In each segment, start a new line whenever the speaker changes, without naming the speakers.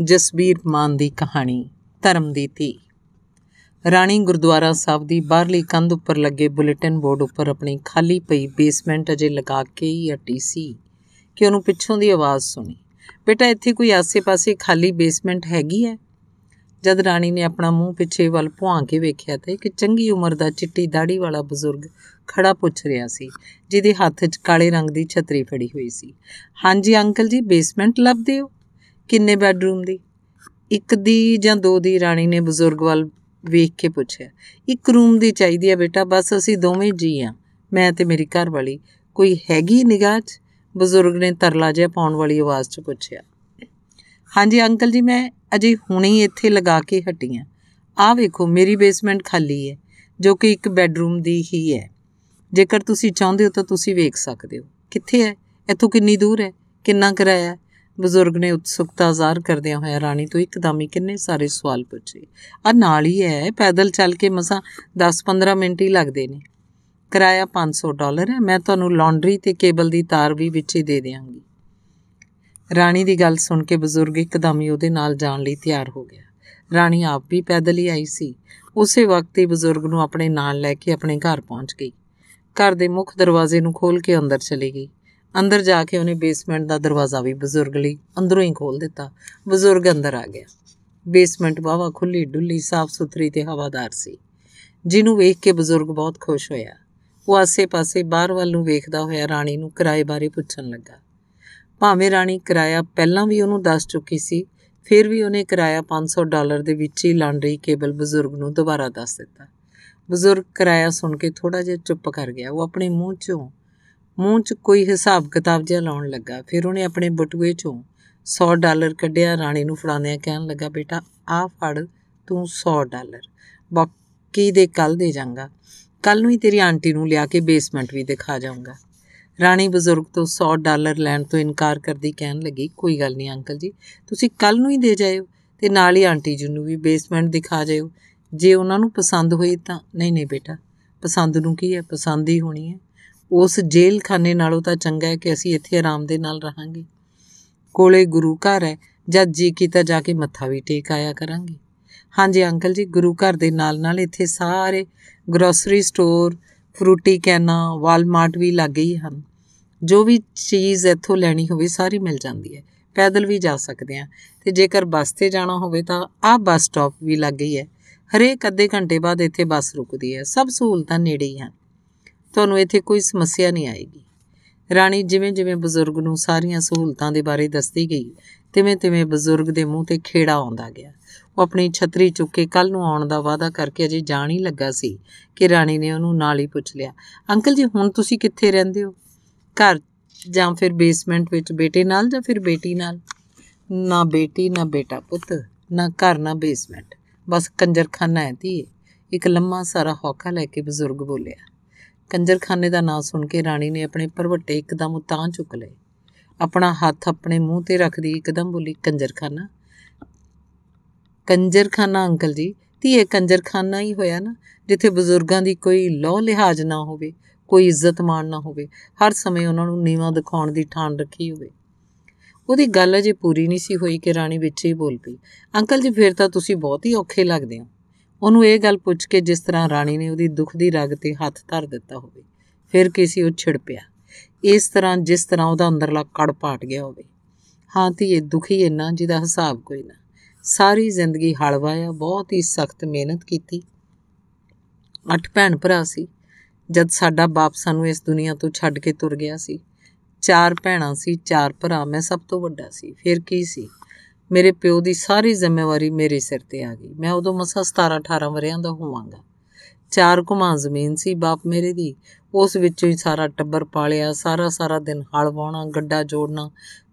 ਜਸਬੀਰ ਮਾਨ ਦੀ ਕਹਾਣੀ ਧਰਮ ਦੀ ਧੀ ਰਾਣੀ ਗੁਰਦੁਆਰਾ ਸਾਹਿਬ ਦੀ ਬਾਹਰਲੀ ਕੰਧ ਉੱਪਰ ਲੱਗੇ ਬੁਲੇਟਿਨ ਬੋਰਡ ਉੱਪਰ ਆਪਣੀ ਖਾਲੀ ਪਈ ਬੇਸਮੈਂਟ ਅਜੇ ਲਗਾ ਕੇ ਹੀ ਅਟੀ ਸੀ ਕਿ ਉਹਨੂੰ ਪਿੱਛੋਂ ਦੀ ਆਵਾਜ਼ ਸੁਣੀ ਬੇਟਾ ਇੱਥੇ ਕੋਈ ਆਸੇ-ਪਾਸੇ ਖਾਲੀ ਬੇਸਮੈਂਟ ਹੈਗੀ ਹੈ ਜਦ ਰਾਣੀ ਨੇ ਆਪਣਾ ਮੂੰਹ ਪਿੱਛੇ ਵੱਲ ਭੁਆ ਕੇ ਵੇਖਿਆ ਤਾਂ ਇੱਕ ਚੰਗੀ ਉਮਰ ਦਾ ਚਿੱਟੀ ਦਾੜੀ ਵਾਲਾ ਬਜ਼ੁਰਗ ਖੜਾ ਪੁੱਛ ਰਿਹਾ ਸੀ ਜਿਹਦੇ ਹੱਥ 'ਚ ਕਾਲੇ ਰੰਗ ਦੀ ਛਤਰੀ ਫੜੀ ਹੋਈ ਸੀ ਹਾਂਜੀ ਅੰਕਲ ਜੀ ਬੇਸਮੈਂਟ ਲੱਭਦੇ ਹੋ ਕਿੰਨੇ ਬੈੱਡਰੂਮ ਦੀ ਇੱਕ ਦੀ ਜਾਂ ਦੋ ਦੀ ਰਾਣੀ ਨੇ ਬਜ਼ੁਰਗ ਵੱਲ ਵੇਖ ਕੇ ਪੁੱਛਿਆ ਇੱਕ ਰੂਮ ਦੀ ਚਾਹੀਦੀ ਆ ਬੇਟਾ ਬਸ ਅਸੀਂ ਦੋਵੇਂ ਜੀ ਆ ਮੈਂ ਤੇ ਮੇਰੀ ਘਰ ਵਾਲੀ ਕੋਈ ਹੈਗੀ ਨਿਗਾਹ 'ਚ ਬਜ਼ੁਰਗ ਨੇ ਤਰਲਾ ਜਿਹਾ ਪਾਉਣ ਵਾਲੀ ਆਵਾਜ਼ 'ਚ ਪੁੱਛਿਆ ਹਾਂਜੀ ਅੰਕਲ ਜੀ ਮੈਂ ਅਜੇ ਹੁਣੇ ਹੀ ਇੱਥੇ ਲਗਾ ਕੇ ਹਟੀ ਆ ਆ ਵੇਖੋ ਮੇਰੀ ਬੇਸਮੈਂਟ ਖਾਲੀ ਹੈ ਜੋ ਕਿ ਇੱਕ ਬੈੱਡਰੂਮ ਦੀ ਹੀ ਹੈ ਜੇਕਰ ਤੁਸੀਂ ਚਾਹੁੰਦੇ ਹੋ ਤਾਂ ਤੁਸੀਂ ਵੇਖ ਸਕਦੇ ਹੋ ਕਿੱਥੇ ਹੈ ਇੱਥੋਂ ਕਿੰਨੀ ਦੂਰ ਹੈ ਕਿੰਨਾ ਕਿਰਾਇਆ ਬਜ਼ੁਰਗ ਨੇ ਉਤਸੁਕਤਾ ਜ਼ਾਹਰ ਕਰਦਿਆਂ ਹੋਇਆ ਰਾਣੀ ਤੋਂ ਇੱਕਦਮ ਹੀ ਕਿੰਨੇ ਸਾਰੇ ਸਵਾਲ ਪੁੱਛੇ ਆ ਨਾਲ ਹੀ ਹੈ ਪੈਦਲ ਚੱਲ ਕੇ ਮਸਾਂ 10-15 ਮਿੰਟ ਹੀ ਲੱਗਦੇ ਨੇ ਕਿਰਾਇਆ 500 ਡਾਲਰ ਹੈ ਮੈਂ ਤੁਹਾਨੂੰ ਲਾਂਡਰੀ ਤੇ ਕੇਬਲ ਦੀ ਤਾਰ ਵੀ ਵਿੱਚ ਹੀ ਦੇ ਦੇਵਾਂਗੀ ਰਾਣੀ ਦੀ ਗੱਲ ਸੁਣ ਕੇ ਬਜ਼ੁਰਗ ਇੱਕਦਮ ਹੀ ਉਹਦੇ ਨਾਲ ਜਾਣ ਲਈ ਤਿਆਰ ਹੋ ਗਿਆ ਰਾਣੀ ਆਪ ਵੀ ਪੈਦਲ ਹੀ ਆਈ ਸੀ ਉਸੇ ਵਕਤ ਹੀ ਬਜ਼ੁਰਗ ਨੂੰ ਆਪਣੇ ਨਾਲ ਲੈ ਕੇ ਆਪਣੇ ਘਰ ਪਹੁੰਚ ਗਈ ਘਰ ਦੇ ਮੁੱਖ ਦਰਵਾਜ਼ੇ ਨੂੰ ਖੋਲ ਕੇ ਅੰਦਰ ਚਲੀ ਗਈ ਅੰਦਰ ਜਾ ਕੇ ਉਹਨੇ ਬੇਸਮੈਂਟ ਦਾ ਦਰਵਾਜ਼ਾ ਵੀ ਬਜ਼ੁਰਗ ਲਈ ਅੰਦਰੋਂ ਹੀ ਖੋਲ ਦਿੱਤਾ ਬਜ਼ੁਰਗ ਅੰਦਰ ਆ ਗਿਆ ਬੇਸਮੈਂਟ ਬਾਵਾ ਖੁੱਲੀ ਡੁੱਲੀ ਸਾਫ਼ ਸੁਥਰੀ ਤੇ ਹਵਾਦਾਰ ਸੀ ਜਿਹਨੂੰ ਵੇਖ ਕੇ ਬਜ਼ੁਰਗ ਬਹੁਤ ਖੁਸ਼ ਹੋਇਆ ਉਹ ਆਸੇ-ਪਾਸੇ ਬਾਹਰ ਵੱਲ ਨੂੰ ਵੇਖਦਾ ਹੋਇਆ ਰਾਣੀ ਨੂੰ ਕਿਰਾਏ ਬਾਰੇ ਪੁੱਛਣ ਲੱਗਾ ਭਾਵੇਂ ਰਾਣੀ ਕਿਰਾਇਆ ਪਹਿਲਾਂ ਵੀ ਉਹਨੂੰ ਦੱਸ ਚੁੱਕੀ ਸੀ ਫਿਰ ਵੀ ਉਹਨੇ ਕਿਰਾਇਆ 500 ਡਾਲਰ ਦੇ ਵਿੱਚ ਹੀ ਲਾਂਡਰੀ ਕੇਬਲ ਬਜ਼ੁਰਗ ਨੂੰ ਦੁਬਾਰਾ ਦੱਸ ਦਿੱਤਾ ਬਜ਼ੁਰਗ ਕਿਰਾਇਆ ਸੁਣ ਕੇ ਥੋੜਾ ਜਿਹਾ ਚੁੱਪ ਕਰ ਗਿਆ ਉਹ ਆਪਣੇ ਮੂੰਹ 'ਚੋਂ ਮੂੰਹ 'ਚ ਕੋਈ ਹਿਸਾਬ ਕਿਤਾਬ ਜਿਹਾ ਲਾਉਣ ਲੱਗਾ ਫਿਰ ਉਹਨੇ ਆਪਣੇ ਬਟੂਏ 'ਚੋਂ 100 ਡਾਲਰ ਕੱਢਿਆ ਰਾਣੀ ਨੂੰ ਫੜਾਉਂਦਿਆਂ ਕਹਿਣ ਲੱਗਾ ਬੇਟਾ ਆ ਫੜ ਤੂੰ 100 ਡਾਲਰ ਬਾਕੀ ਦੇ ਕੱਲ ਦੇ ਜਾਗਾ ਕੱਲ ਨੂੰ ਹੀ ਤੇਰੀ ਆਂਟੀ ਨੂੰ ਲਿਆ ਕੇ ਬੇਸਮੈਂਟ ਵੀ ਦਿਖਾ ਜਾਊਂਗਾ ਰਾਣੀ ਬਜ਼ੁਰਗ ਤੋਂ 100 ਡਾਲਰ ਲੈਣ ਤੋਂ ਇਨਕਾਰ ਕਰਦੀ ਕਹਿਣ ਲੱਗੀ ਕੋਈ ਗੱਲ ਨਹੀਂ ਅੰਕਲ ਜੀ ਤੁਸੀਂ ਕੱਲ ਨੂੰ ਹੀ ਦੇ ਜਾਇਓ ਤੇ ਨਾਲ ਹੀ ਆਂਟੀ ਜੀ ਨੂੰ ਵੀ ਬੇਸਮੈਂਟ ਦਿਖਾ ਜਾਇਓ ਜੇ ਉਹਨਾਂ ਨੂੰ ਪਸੰਦ ਹੋਈ ਤਾਂ ਨਹੀਂ ਨਹੀਂ ਬੇਟਾ ਪਸੰਦ ਨੂੰ ਕੀ ਹੈ ਪਸੰਦ ਹੀ ਹੋਣੀ ਹੈ ਉਸ ਜੇਲ੍ਹਖਾਨੇ ਨਾਲੋਂ ਤਾਂ ਚੰਗਾ ਹੈ ਕਿ ਅਸੀਂ ਇੱਥੇ ਆਰਾਮ ਦੇ ਨਾਲ ਰਹਾਂਗੇ ਕੋਲੇ ਗੁਰੂ ਘਰ ਹੈ ਜਦ ਜੀ ਕੀਤਾ ਜਾ ਕੇ ਮੱਥਾ ਵੀ ਟੇਕ ਆਇਆ ਕਰਾਂਗੇ ਹਾਂਜੀ ਅੰਕਲ ਜੀ ਗੁਰੂ ਘਰ ਦੇ ਨਾਲ ਨਾਲ ਇੱਥੇ ਸਾਰੇ grocery store Fruiticana Walmart ਵੀ ਲੱਗੇ ਹੀ ਹਨ ਜੋ ਵੀ ਚੀਜ਼ ਇੱਥੋਂ ਲੈਣੀ ਹੋਵੇ ਸਾਰੀ ਮਿਲ ਜਾਂਦੀ ਹੈ ਪੈਦਲ ਵੀ ਜਾ ਸਕਦੇ ਆ ਤੇ ਜੇਕਰ ਬੱਸ ਤੇ ਜਾਣਾ ਹੋਵੇ ਤਾਂ ਆਹ ਬੱਸ ਸਟਾਪ ਵੀ ਲੱਗੇ ਹੀ ਹੈ ਹਰੇਕ ਅੱਧੇ ਘੰਟੇ ਬਾਅਦ ਇੱਥੇ ਬੱਸ ਰੁਕਦੀ ਹੈ ਸਭ ਸਹੂਲਤਾਂ ਨੇੜੇ ਹੀ ਹਨ ਤੁਹਾਨੂੰ ਇੱਥੇ ਕੋਈ ਸਮੱਸਿਆ ਨਹੀਂ ਆਏਗੀ ਰਾਣੀ ਜਿਵੇਂ-ਜਿਵੇਂ ਬਜ਼ੁਰਗ ਨੂੰ ਸਾਰੀਆਂ ਸਹੂਲਤਾਂ ਦੇ ਬਾਰੇ ਦੱਸਦੀ ਗਈ ਤਿਵੇਂ-ਤਿਵੇਂ ਬਜ਼ੁਰਗ ਦੇ ਮੂੰਹ ਤੇ ਖੇੜਾ ਆਉਂਦਾ ਗਿਆ ਉਹ ਆਪਣੀ ਛਤਰੀ ਚੁੱਕ ਕੇ ਕੱਲ ਨੂੰ ਆਉਣ ਦਾ ਵਾਅਦਾ ਕਰਕੇ ਅਜੇ ਜਾਣ ਹੀ ਲੱਗਾ ਸੀ ਕਿ ਰਾਣੀ ਨੇ ਉਹਨੂੰ ਨਾਲ ਹੀ ਪੁੱਛ ਲਿਆ ਅੰਕਲ ਜੀ ਹੁਣ ਤੁਸੀਂ ਕਿੱਥੇ ਰਹਿੰਦੇ ਹੋ ਘਰ ਜਾਂ ਫਿਰ ਬੇਸਮੈਂਟ ਵਿੱਚ ਬੇਟੇ ਨਾਲ ਜਾਂ ਫਿਰ ਬੇਟੀ ਨਾਲ ਨਾ ਬੇਟੀ ਨਾ ਬੇਟਾ ਪੁੱਤ ਨਾ ਘਰ ਨਾ ਬੇਸਮੈਂਟ ਬਸ ਕੰਜਰਖਾਨਾ ਹੈ ਧੀਏ ਇੱਕ ਲੰਮਾ ਸਾਰਾ ਹੌਕਾ ਲੈ ਕੇ ਬਜ਼ੁਰਗ ਬੋਲਿਆ ਕੰਜਰਖਾਨੇ ਦਾ ਨਾਮ ਸੁਣ ਕੇ ਰਾਣੀ ਨੇ ਆਪਣੇ ਪਰਵੱਟੇ ਇੱਕਦਮ ਉਤਾਂ ਚੁੱਕ ਲਏ ਆਪਣਾ ਹੱਥ ਆਪਣੇ ਮੂੰਹ ਤੇ ਰੱਖਦੀ ਇੱਕਦਮ ਬੋਲੀ ਕੰਜਰਖਾਨਾ ਕੰਜਰਖਾਨਾ ਅੰਕਲ ਜੀ ਧੀਏ ਕੰਜਰਖਾਨਾ ਹੀ ਹੋਇਆ ਨਾ ਜਿੱਥੇ ਬਜ਼ੁਰਗਾਂ ਦੀ ਕੋਈ ਲੋ ਲਿਹਾਜ ਨਾ ਹੋਵੇ ਕੋਈ ਇੱਜ਼ਤ ਮਾਣ ਨਾ ਹੋਵੇ ਹਰ ਸਮੇਂ ਉਹਨਾਂ ਨੂੰ ਨੀਵਾ ਦਿਖਾਉਣ ਦੀ ਠਾਣ ਰੱਖੀ ਹੋਵੇ ਉਹਦੀ ਗੱਲ ਅਜੇ ਪੂਰੀ ਨਹੀਂ ਸੀ ਹੋਈ ਕਿ ਰਾਣੀ ਵਿੱਚ ਹੀ ਬੋਲ ਪਈ ਅੰਕਲ ਜੀ ਫੇਰ ਤਾਂ ਤੁਸੀਂ ਬਹੁਤ ਹੀ ਔਖੇ ਲੱਗਦੇ ਹੋ ਉਹਨੂੰ ਇਹ ਗੱਲ ਪੁੱਛ ਕੇ ਜਿਸ ਤਰ੍ਹਾਂ ਰਾਣੀ ਨੇ ਉਹਦੀ ਦੁੱਖ ਦੀ ਰਗ ਤੇ ਹੱਥ ਧਰ ਦਿੱਤਾ ਹੋਵੇ ਫਿਰ ਕਿਸੇ ਉਹ ਛਿੜ ਪਿਆ ਇਸ ਤਰ੍ਹਾਂ ਜਿਸ ਤਰ੍ਹਾਂ ਉਹਦਾ ਅੰਦਰਲਾ ਕੜ ਪਾਟ ਗਿਆ ਹੋਵੇ ਹਾਂ ਤੇ ਇਹ ਦੁਖੀ ਇੰਨਾ ਜਿਹਦਾ ਹਿਸਾਬ ਕੋਈ ਨਾ ਸਾਰੀ ਜ਼ਿੰਦਗੀ ਹਲਵਾਇਆ ਬਹੁਤ ਹੀ ਸਖਤ ਮਿਹਨਤ ਕੀਤੀ ਅੱਠ ਭੈਣ ਭਰਾ ਸੀ ਜਦ ਸਾਡਾ ਬਾਪ ਸਾਨੂੰ ਇਸ ਦੁਨੀਆ ਤੋਂ ਛੱਡ ਕੇ ਤੁਰ ਗਿਆ ਸੀ ਚਾਰ ਭੈਣਾਂ ਸੀ ਚਾਰ ਭਰਾ ਮੈਂ ਸਭ ਤੋਂ ਵੱਡਾ ਸੀ ਫਿਰ ਕੀ ਸੀ ਮੇਰੇ ਪਿਓ ਦੀ ਸਾਰੀ ਜ਼ਿੰਮੇਵਾਰੀ ਮੇਰੇ ਸਿਰ ਤੇ ਆ ਗਈ ਮੈਂ ਉਦੋਂ ਮਸਾ 17 18 ਵਰਿਆਂ ਦਾ ਹੋਵਾਂਗਾ ਚਾਰ ਘੁਮਾ ਜ਼ਮੀਨ ਸੀ ਬਾਪ ਮੇਰੇ ਦੀ ਉਸ ਵਿੱਚੋਂ ਹੀ ਸਾਰਾ ਟੱਬਰ ਪਾਲਿਆ ਸਾਰਾ ਸਾਰਾ ਦਿਨ ਹਲ ਵਾਉਣਾ ਗੱਡਾ ਜੋੜਨਾ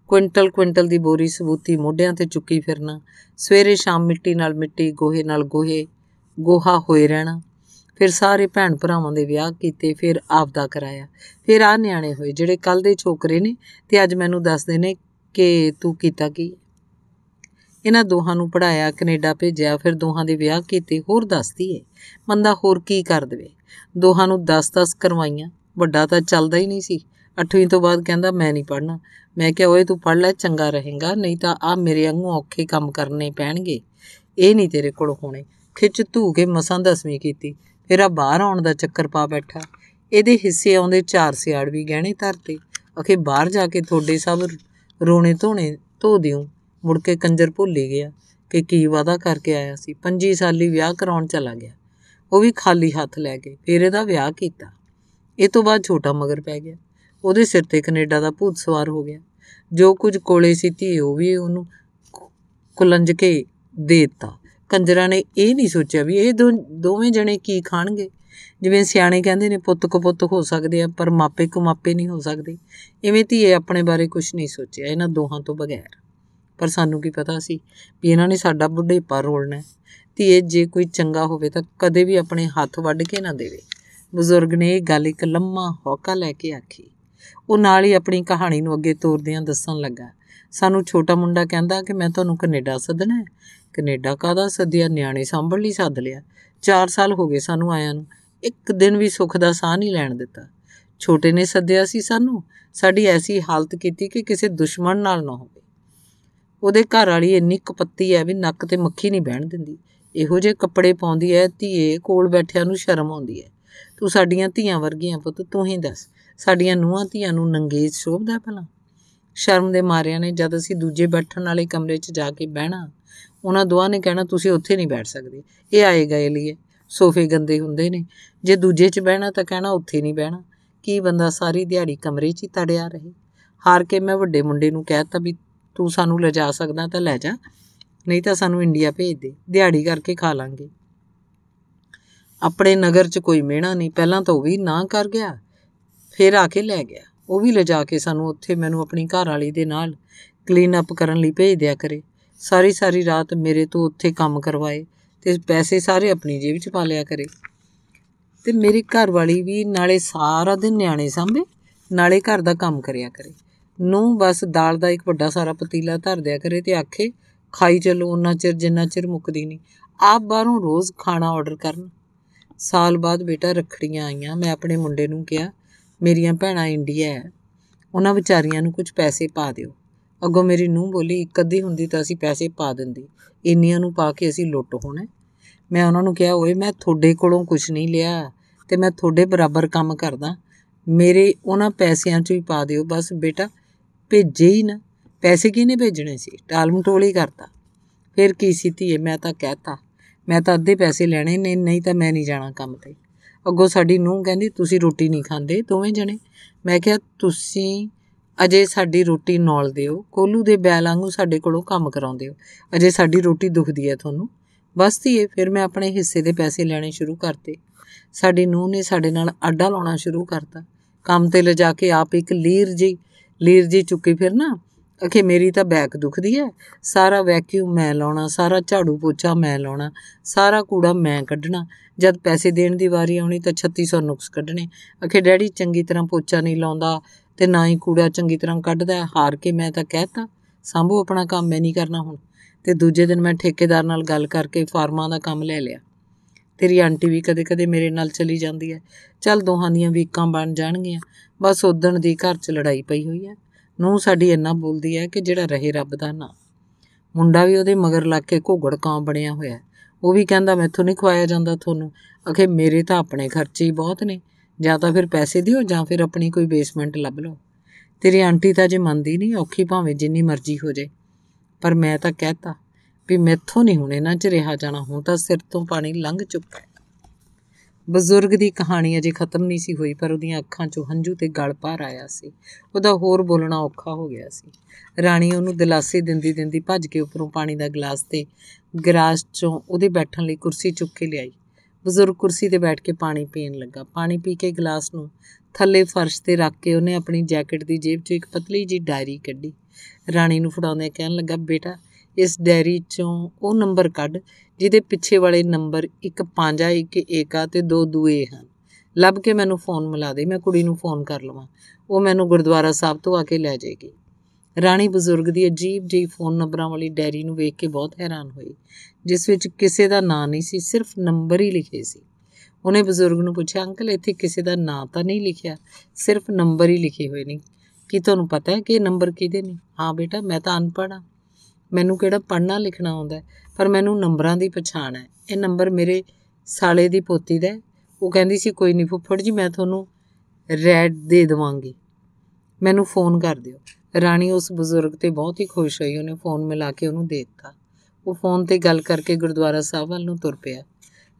ਕੁਇੰਟਲ ਕੁਇੰਟਲ ਦੀ ਬੋਰੀ ਸਬੂਤੀ ਮੋਢਿਆਂ ਤੇ ਚੁੱਕੀ ਫਿਰਨਾ ਸਵੇਰੇ ਸ਼ਾਮ ਮਿੱਟੀ ਨਾਲ ਮਿੱਟੀ ਗੋਹੇ ਨਾਲ ਗੋਹੇ ਗੋਹਾ ਹੋਏ ਰਹਿਣਾ ਫਿਰ ਸਾਰੇ ਭੈਣ ਭਰਾਵਾਂ ਦੇ ਵਿਆਹ ਕੀਤੇ ਫਿਰ ਆਪਦਾ ਕਰਾਇਆ ਫਿਰ ਆ ਨਿਆਣੇ ਹੋਏ ਜਿਹੜੇ ਕੱਲ ਦੇ ਛੋਕਰੇ ਨੇ ਤੇ ਅੱਜ ਮੈਨੂੰ ਦੱਸਦੇ ਨੇ ਕਿ ਤੂੰ ਕੀਤਾ ਕੀ ਇਹਨਾਂ ਦੋਹਾਂ ਨੂੰ ਪੜਾਇਆ ਕੈਨੇਡਾ ਭੇਜਿਆ ਫਿਰ ਦੋਹਾਂ ਦੇ ਵਿਆਹ ਕੀਤੇ ਹੋਰ ਦੱਸਦੀ ਏ ਬੰਦਾ ਹੋਰ ਕੀ ਕਰ ਦਵੇ ਦੋਹਾਂ ਨੂੰ 10-10 ਕਰਵਾਈਆਂ ਵੱਡਾ ਤਾਂ ਚੱਲਦਾ ਹੀ ਨਹੀਂ ਸੀ 8ਵੀਂ ਤੋਂ ਬਾਅਦ ਕਹਿੰਦਾ ਮੈਂ ਨਹੀਂ ਪੜਨਾ ਮੈਂ ਕਿਹਾ ਓਏ ਤੂੰ ਪੜ ਲੈ ਚੰਗਾ ਰਹੇਗਾ ਨਹੀਂ ਤਾਂ ਆ ਮੇਰੇ ਵਾਂਗੂ ਔਖੇ ਕੰਮ ਕਰਨੇ ਪੈਣਗੇ ਇਹ ਨਹੀਂ ਤੇਰੇ ਕੋਲ ਹੋਣੇ ਖਿੱਚ ਧੂ ਕੇ ਮਸਾਂ ਦਸਵੀਂ ਕੀਤੀ ਫਿਰ ਆ ਬਾਹਰ ਆਉਣ ਦਾ ਚੱਕਰ ਪਾ ਬੈਠਾ ਇਹਦੇ ਹਿੱਸੇ ਆਉਂਦੇ ਚਾਰ ਸਿਆੜ ਵੀ ਗਹਿਣੇ ਧਰਤੇ ਅਖੇ ਬਾਹਰ ਜਾ ਕੇ ਤੁਹਾਡੇ ਸਭ ਰੋਣੇ ਧੋਣੇ ਧੋ ਦਿਉ ਮੁੜ ਕੇ ਕੰਜਰ ਭੁੱਲ ਗਿਆ ਕਿ ਕੀ ਵਾਦਾ ਕਰਕੇ ਆਇਆ ਸੀ ਪੰਜੀ ਸਾਲੀ ਵਿਆਹ ਕਰਾਉਣ ਚਲਾ ਗਿਆ ਉਹ ਵੀ ਖਾਲੀ ਹੱਥ ਲੈ ਕੇ ਫਿਰ ਇਹਦਾ ਵਿਆਹ ਕੀਤਾ ਇਹ ਤੋਂ ਬਾਅਦ ਛੋਟਾ ਮਗਰ ਪੈ ਗਿਆ ਉਹਦੇ ਸਿਰ ਤੇ ਕੈਨੇਡਾ ਦਾ ਭੂਤ ਸਵਾਰ ਹੋ ਗਿਆ ਜੋ ਕੁਝ ਕੋਲੇ ਸੀ ਧੀ ਉਹ ਵੀ ਉਹਨੂੰ ਕੁਲੰਜ ਕੇ ਦੇਤਾ ਕੰਜਰਾ ਨੇ ਇਹ ਨਹੀਂ ਸੋਚਿਆ ਵੀ ਇਹ ਦੋਵੇਂ ਜਣੇ ਕੀ ਖਾਣਗੇ ਜਿਵੇਂ ਸਿਆਣੇ ਕਹਿੰਦੇ ਨੇ ਪੁੱਤ ਕੋ ਪੁੱਤ ਹੋ ਸਕਦੇ ਆ ਪਰ ਮਾਪੇ ਕੋ ਮਾਪੇ ਨਹੀਂ ਹੋ ਸਕਦੇ ਇਵੇਂ ਧੀਏ ਆਪਣੇ ਬਾਰੇ ਕੁਝ ਨਹੀਂ ਸੋਚਿਆ ਇਹਨਾਂ ਦੋਹਾਂ ਤੋਂ ਬਗੈਰ ਪਰ ਸਾਨੂੰ ਕੀ ਪਤਾ ਸੀ ਵੀ ਇਹਨਾਂ ਨੇ ਸਾਡਾ ਬੁੱਢੇਪਾ ਰੋਲਣਾ ਤੇ ਇਹ ਜੇ ਕੋਈ ਚੰਗਾ ਹੋਵੇ ਤਾਂ ਕਦੇ ਵੀ ਆਪਣੇ ਹੱਥ ਵੱਢ ਕੇ ਨਾ ਦੇਵੇ ਬਜ਼ੁਰਗ ਨੇ ਇਹ ਗੱਲ ਇੱਕ ਲੰਮਾ ਹੌਕਾ ਲੈ ਕੇ ਆਖੀ ਉਹ ਨਾਲ ਹੀ ਆਪਣੀ ਕਹਾਣੀ ਨੂੰ ਅੱਗੇ ਤੋਰਦਿਆਂ ਦੱਸਣ ਲੱਗਾ ਸਾਨੂੰ ਛੋਟਾ ਮੁੰਡਾ ਕਹਿੰਦਾ ਕਿ ਮੈਂ ਤੁਹਾਨੂੰ ਕੈਨੇਡਾ ਸੱਦਣਾ ਹੈ ਕੈਨੇਡਾ ਕਾਦਾ ਸੱਦਿਆ ਨਿਆਣੇ ਸੰਭਲ ਲਈ ਸੱਦ ਲਿਆ 4 ਸਾਲ ਹੋ ਗਏ ਸਾਨੂੰ ਆਇਆਂ ਨੂੰ ਇੱਕ ਦਿਨ ਵੀ ਸੁੱਖ ਦਾ ਸਾਹ ਨਹੀਂ ਲੈਣ ਦਿੱਤਾ ਛੋਟੇ ਨੇ ਸੱਦਿਆ ਸੀ ਸਾਨੂੰ ਸਾਡੀ ਐਸੀ ਹਾਲਤ ਕੀਤੀ ਕਿ ਕਿਸੇ ਦੁਸ਼ਮਣ ਨਾਲ ਨਾ ਹੋਵੇ ਉਹਦੇ ਘਰ ਵਾਲੀ ਇੰਨੀ ਕਪੱਤੀ ਐ ਵੀ ਨੱਕ ਤੇ ਮੱਖੀ ਨਹੀਂ ਬਹਿਣ ਦਿੰਦੀ ਇਹੋ ਜਿਹੇ ਕੱਪੜੇ ਪਾਉਂਦੀ ਐ ਧੀਏ ਕੋਲ ਬੈਠਿਆਂ ਨੂੰ ਸ਼ਰਮ ਆਉਂਦੀ ਐ ਤੂੰ ਸਾਡੀਆਂ ਧੀਆਂ ਵਰਗੀਆਂ ਪੁੱਤ ਤੂੰ ਹੀ ਦੱਸ ਸਾਡੀਆਂ ਨੂੰਹਾਂ ਧੀਆਂ ਨੂੰ ਨੰਗੇਜ ਸ਼ੋਭਦਾ ਭਲਾ ਸ਼ਰਮ ਦੇ ਮਾਰਿਆਂ ਨੇ ਜਦ ਅਸੀਂ ਦੂਜੇ ਬੈਠਣ ਵਾਲੇ ਕਮਰੇ 'ਚ ਜਾ ਕੇ ਬਹਿਣਾ ਉਹਨਾਂ ਦੋਹਾਂ ਨੇ ਕਹਿਣਾ ਤੁਸੀਂ ਉੱਥੇ ਨਹੀਂ ਬੈਠ ਸਕਦੇ ਇਹ ਆਏ ਗਏ ਲਈ ਸੋਫੇ ਗੰਦੇ ਹੁੰਦੇ ਨੇ ਜੇ ਦੂਜੇ 'ਚ ਬਹਿਣਾ ਤਾਂ ਕਹਿਣਾ ਉੱਥੇ ਨਹੀਂ ਬਹਿਣਾ ਕੀ ਬੰਦਾ ਸਾਰੀ ਦਿਹਾੜੀ ਕਮਰੇ 'ਚ ਹੀ ਤੜਿਆ ਰਹੇ ਹਾਰ ਕੇ ਮੈਂ ਵੱਡੇ ਮੁੰਡੇ ਨੂੰ ਕਹਿਤਾ ਵੀ ਤੂੰ ਸਾਨੂੰ ਲਿਜਾ ਸਕਦਾ ਤਾਂ ਲੈ ਜਾ ਨਹੀਂ ਤਾਂ ਸਾਨੂੰ ਇੰਡੀਆ ਭੇਜ ਦੇ ਦਿਹਾੜੀ ਕਰਕੇ ਖਾ ਲਾਂਗੇ ਆਪਣੇ ਨਗਰ 'ਚ ਕੋਈ ਮਿਹਣਾ ਨਹੀਂ ਪਹਿਲਾਂ ਤਾਂ ਉਹ ਵੀ ਨਾ ਕਰ ਗਿਆ ਫਿਰ ਆ ਕੇ ਲੈ ਗਿਆ ਉਹ ਵੀ ਲਿਜਾ ਕੇ ਸਾਨੂੰ ਉੱਥੇ ਮੈਨੂੰ ਆਪਣੀ ਘਰ ਵਾਲੀ ਦੇ ਨਾਲ ਕਲੀਨ ਅਪ ਕਰਨ ਲਈ ਭੇਜ ਦਿਆ ਕਰੇ ਸਾਰੀ ਸਾਰੀ ਰਾਤ ਮੇਰੇ ਤੋਂ ਉੱਥੇ ਕੰਮ ਕਰਵਾਏ ਤੇ ਪੈਸੇ ਸਾਰੇ ਆਪਣੀ ਜੇਬ 'ਚ ਪਾ ਲਿਆ ਕਰੇ ਤੇ ਮੇਰੀ ਘਰ ਵਾਲੀ ਵੀ ਨਾਲੇ ਸਾਰਾ ਦਿਨ ਨਿਆਣੇ ਸੰਭੇ ਨਾਲੇ ਘਰ ਦਾ ਕੰਮ ਕਰਿਆ ਕਰੇ ਨੂੰ ਬਸ ਦਾਲ ਦਾ ਇੱਕ ਵੱਡਾ ਸਾਰਾ ਪਤੀਲਾ ਧਰ ਦਿਆ ਕਰੇ ਤੇ ਆਖੇ ਖਾਈ ਚਲੋ ਉਹਨਾਂ ਚਿਰ ਜਿੰਨਾ ਚਿਰ ਮੁੱਕਦੀ ਨਹੀਂ ਆਪ ਬਾਹਰੋਂ ਰੋਜ਼ ਖਾਣਾ ਆਰਡਰ ਕਰਨ ਸਾਲ ਬਾਅਦ ਬੇਟਾ ਰਖੜੀਆਂ ਆਈਆਂ ਮੈਂ ਆਪਣੇ ਮੁੰਡੇ ਨੂੰ ਕਿਹਾ ਮੇਰੀਆਂ ਭੈਣਾਂ ਇੰਡੀਆ ਹੈ ਉਹਨਾਂ ਵਿਚਾਰੀਆਂ ਨੂੰ ਕੁਝ ਪੈਸੇ ਪਾ ਦਿਓ ਅੱਗੋਂ ਮੇਰੀ ਨੂੰਹ ਬੋਲੀ ਇੱਕ ਅੱਧੀ ਹੁੰਦੀ ਤਾਂ ਅਸੀਂ ਪੈਸੇ ਪਾ ਦਿੰਦੀ ਇੰਨੀਆਂ ਨੂੰ ਪਾ ਕੇ ਅਸੀਂ ਲੁੱਟ ਹੋਣਾ ਮੈਂ ਉਹਨਾਂ ਨੂੰ ਕਿਹਾ ਓਏ ਮੈਂ ਤੁਹਾਡੇ ਕੋਲੋਂ ਕੁਝ ਨਹੀਂ ਲਿਆ ਤੇ ਮੈਂ ਤੁਹਾਡੇ ਬਰਾਬਰ ਕੰਮ ਕਰਦਾ ਮੇਰੇ ਉਹਨਾਂ ਪੈਸਿਆਂ 'ਚ ਵੀ ਪਾ ਦਿਓ ਬਸ ਬੇਟਾ ਭੇਜੇ ਹੀ ਨਾ ਪੈਸੇ ਕਿਹਨੇ ਭੇਜਣੇ ਸੀ ਟਾਲ ਮਟੋਲ ਹੀ ਕਰਤਾ ਫਿਰ ਕੀ ਸੀ ਧੀਏ ਮੈਂ ਤਾਂ ਕਹਿਤਾ ਮੈਂ ਤਾਂ ਅੱਧੇ ਪੈਸੇ ਲੈਣੇ ਨੇ ਨਹੀਂ ਤਾਂ ਮੈਂ ਨਹੀਂ ਜਾਣਾ ਕੰਮ ਤੇ ਅੱਗੋ ਸਾਡੀ ਨੂੰਹ ਕਹਿੰਦੀ ਤੁਸੀਂ ਰੋਟੀ ਨਹੀਂ ਖਾਂਦੇ ਦੋਵੇਂ ਜਣੇ ਮੈਂ ਕਿਹਾ ਤੁਸੀਂ ਅਜੇ ਸਾਡੀ ਰੋਟੀ ਨੌਲ ਦਿਓ ਕੋਲੂ ਦੇ ਬੈਲਾਂ ਨੂੰ ਸਾਡੇ ਕੋਲੋਂ ਕੰਮ ਕਰਾਉਂਦੇ ਹੋ ਅਜੇ ਸਾਡੀ ਰੋਟੀ ਦੁਖਦੀ ਹੈ ਤੁਹਾਨੂੰ ਬਸ ਧੀਏ ਫਿਰ ਮੈਂ ਆਪਣੇ ਹਿੱਸੇ ਦੇ ਪੈਸੇ ਲੈਣੇ ਸ਼ੁਰੂ ਕਰਤੇ ਸਾਡੀ ਨੂੰਹ ਨੇ ਸਾਡੇ ਨਾਲ ਅੱਡਾ ਲਾਉਣਾ ਸ਼ੁਰੂ ਕਰਤਾ ਕੰਮ ਤੇ ਲਿਜਾ ਕੇ ਆਪ ਇੱਕ ਲੀਰ ਜੀ ਲੀਰ ਜੀ ਚੁੱਕੀ ਫਿਰਨਾ ਅਖੇ ਮੇਰੀ ਤਾਂ ਬੈਕ ਦੁਖਦੀ ਹੈ ਸਾਰਾ ਵੈਕਿਊਮ ਮੈਂ ਲਾਉਣਾ ਸਾਰਾ ਝਾੜੂ ਪੋਚਾ ਮੈਂ ਲਾਉਣਾ ਸਾਰਾ ਕੂੜਾ ਮੈਂ ਕੱਢਣਾ ਜਦ ਪੈਸੇ ਦੇਣ ਦੀ ਵਾਰੀ ਆਉਣੀ ਤਾਂ 3600 ਨੁਕਸ ਕੱਢਣੇ ਅਖੇ ਡੈਡੀ ਚੰਗੀ ਤਰ੍ਹਾਂ ਪੋਚਾ ਨਹੀਂ ਲਾਉਂਦਾ ਤੇ ਨਾ ਹੀ ਕੂੜਾ ਚੰਗੀ ਤਰ੍ਹਾਂ ਕੱਢਦਾ ਹਾਰ ਕੇ ਮੈਂ ਤਾਂ ਕਹਿਤਾ ਸੰਭੂ ਆਪਣਾ ਕੰਮ ਮੈਂ ਨਹੀਂ ਕਰਨਾ ਹੁਣ ਤੇ ਦੂਜੇ ਦਿਨ ਮੈਂ ਠੇਕੇਦਾਰ ਨਾਲ ਗੱਲ ਕਰਕੇ ਫਾਰਮਾਂ ਦਾ ਕੰਮ ਲੈ ਲਿਆ ਤੇਰੀ ਆਂਟੀ ਵੀ ਕਦੇ-ਕਦੇ ਮੇਰੇ ਨਾਲ ਚਲੀ ਜਾਂਦੀ ਹੈ ਚੱਲ ਦੋਹਾਂ ਦੀਆਂ ਵੀਕਾਂ ਬਣ ਜਾਣਗੀਆਂ ਬਸ ਉਦਣ ਦੀ ਘਰ 'ਚ ਲੜਾਈ ਪਈ ਹੋਈ ਹੈ ਨੂੰ ਸਾਡੀ ਇੰਨਾ ਬੋਲਦੀ ਹੈ ਕਿ ਜਿਹੜਾ ਰਹੇ ਰੱਬ ਦਾ ਨਾਂ ਮੁੰਡਾ ਵੀ ਉਹਦੇ ਮਗਰ ਲੱਗ ਕੇ ਘੋਗੜ ਕਾਂ ਬਣਿਆ ਹੋਇਆ ਉਹ ਵੀ ਕਹਿੰਦਾ ਮੈਥੋਂ ਨਹੀਂ ਖਵਾਇਆ ਜਾਂਦਾ ਤੁਹਾਨੂੰ ਅਖੇ ਮੇਰੇ ਤਾਂ ਆਪਣੇ ਖਰਚੇ ਹੀ ਬਹੁਤ ਨੇ ਜਾਂ ਤਾਂ ਫਿਰ ਪੈਸੇ ਦਿਓ ਜਾਂ ਫਿਰ ਆਪਣੀ ਕੋਈ ਬੇਸਮੈਂਟ ਲੱਭ ਲਓ ਤੇਰੀ ਆਂਟੀ ਤਾਂ ਜੇ ਮੰਨਦੀ ਨਹੀਂ ਔਖੀ ਭਾਵੇਂ ਜਿੰਨੀ ਮਰਜ਼ੀ ਹੋ ਜਾਏ ਪਰ ਮੈਂ ਤਾਂ ਕਹਿਤਾ ਵੀ ਮੈਥੋਂ ਨਹੀਂ ਹੁਣ ਇਹਨਾਂ 'ਚ ਰਿਹਾ ਜਾਣਾ ਹੁਣ ਤਾਂ ਸਿਰ ਤੋਂ ਪਾਣੀ ਲੰਘ ਚੁੱਕਾ ਹੈ ਬਜ਼ੁਰਗ ਦੀ ਕਹਾਣੀ ਅਜੇ ਖਤਮ ਨਹੀਂ ਸੀ ਹੋਈ ਪਰ ਉਹਦੀਆਂ ਅੱਖਾਂ 'ਚੋਂ ਹੰਝੂ ਤੇ ਗਲ ਭਰ ਆਇਆ ਸੀ ਉਹਦਾ ਹੋਰ ਬੋਲਣਾ ਔਖਾ ਹੋ ਗਿਆ ਸੀ ਰਾਣੀ ਉਹਨੂੰ ਦਿਲਾਸੇ ਦਿੰਦੀ ਦਿੰਦੀ ਭੱਜ ਕੇ ਉੱਪਰੋਂ ਪਾਣੀ ਦਾ ਗਲਾਸ ਤੇ ਗਰਾਸ 'ਚੋਂ ਉਹਦੇ ਬੈਠਣ ਲਈ ਕੁਰਸੀ ਚੁੱਕ ਕੇ ਲਿਆਈ ਬਜ਼ੁਰਗ ਕੁਰਸੀ ਤੇ ਬੈਠ ਕੇ ਪਾਣੀ ਪੀਣ ਲੱਗਾ ਪਾਣੀ ਪੀ ਕੇ ਗਲਾਸ ਨੂੰ ਥੱਲੇ ਫਰਸ਼ ਤੇ ਰੱਖ ਕੇ ਉਹਨੇ ਆਪਣੀ ਜੈਕਟ ਦੀ ਜੇਬ 'ਚੋਂ ਇੱਕ ਪਤਲੀ ਜੀ ਡਾਇਰੀ ਕੱਢੀ ਰਾਣੀ ਨੂੰ ਫੜਾਉਂਦੇ ਕਹਿਣ ਲੱਗਾ ਬੇਟਾ ਇਸ ਡੈਰੀ 'ਚੋਂ ਉਹ ਨੰਬਰ ਕੱਢ ਜਿਹਦੇ ਪਿੱਛੇ ਵਾਲੇ ਨੰਬਰ 1511 ਆ ਤੇ ਦੋ ਦੂਏ ਹਨ ਲੱਭ ਕੇ ਮੈਨੂੰ ਫੋਨ ਮਿਲਾ ਦੇ ਮੈਂ ਕੁੜੀ ਨੂੰ ਫੋਨ ਕਰ ਲਵਾਂ ਉਹ ਮੈਨੂੰ ਗੁਰਦੁਆਰਾ ਸਾਹਿਬ ਤੋਂ ਆ ਕੇ ਲੈ ਜਾਏਗੀ ਰਾਣੀ ਬਜ਼ੁਰਗ ਦੀ ਅਜੀਬ ਜਿਹੀ ਫੋਨ ਨੰਬਰਾਂ ਵਾਲੀ ਡੈਰੀ ਨੂੰ ਵੇਖ ਕੇ ਬਹੁਤ ਹੈਰਾਨ ਹੋਈ ਜਿਸ ਵਿੱਚ ਕਿਸੇ ਦਾ ਨਾਂ ਨਹੀਂ ਸੀ ਸਿਰਫ ਨੰਬਰ ਹੀ ਲਿਖੇ ਸੀ ਉਹਨੇ ਬਜ਼ੁਰਗ ਨੂੰ ਪੁੱਛਿਆ ਅੰਕਲ ਇੱਥੇ ਕਿਸੇ ਦਾ ਨਾਂ ਤਾਂ ਨਹੀਂ ਲਿਖਿਆ ਸਿਰਫ ਨੰਬਰ ਹੀ ਲਿਖੇ ਹੋਏ ਨੇ ਕੀ ਤੁਹਾਨੂੰ ਪਤਾ ਹੈ ਕਿ ਇਹ ਨੰਬਰ ਕਿਹਦੇ ਨੇ ਹਾਂ ਬੇਟਾ ਮੈਂ ਤਾਂ ਅਨਪੜ੍ਹ ਹਾਂ ਮੈਨੂੰ ਕਿਹੜਾ ਪੜ੍ਹਨਾ ਲਿਖਣਾ ਆਉਂਦਾ ਪਰ ਮੈਨੂੰ ਨੰਬਰਾਂ ਦੀ ਪਛਾਣ ਹੈ ਇਹ ਨੰਬਰ ਮੇਰੇ ਸਾਲੇ ਦੀ ਪੋਤੀ ਦਾ ਉਹ ਕਹਿੰਦੀ ਸੀ ਕੋਈ ਨਹੀਂ ਫੁੱਫੜ ਜੀ ਮੈਂ ਤੁਹਾਨੂੰ ਰੈਡ ਦੇ ਦਵਾਂਗੀ ਮੈਨੂੰ ਫੋਨ ਕਰ ਦਿਓ ਰਾਣੀ ਉਸ ਬਜ਼ੁਰਗ ਤੇ ਬਹੁਤ ਹੀ ਖੁਸ਼ ਹੋਈ ਉਹਨੇ ਫੋਨ ਮਿਲਾ ਕੇ ਉਹਨੂੰ ਦੇ ਦਿੱਤਾ ਉਹ ਫੋਨ ਤੇ ਗੱਲ ਕਰਕੇ ਗੁਰਦੁਆਰਾ ਸਾਹਿਬ ਵੱਲ ਨੂੰ ਤੁਰ ਪਿਆ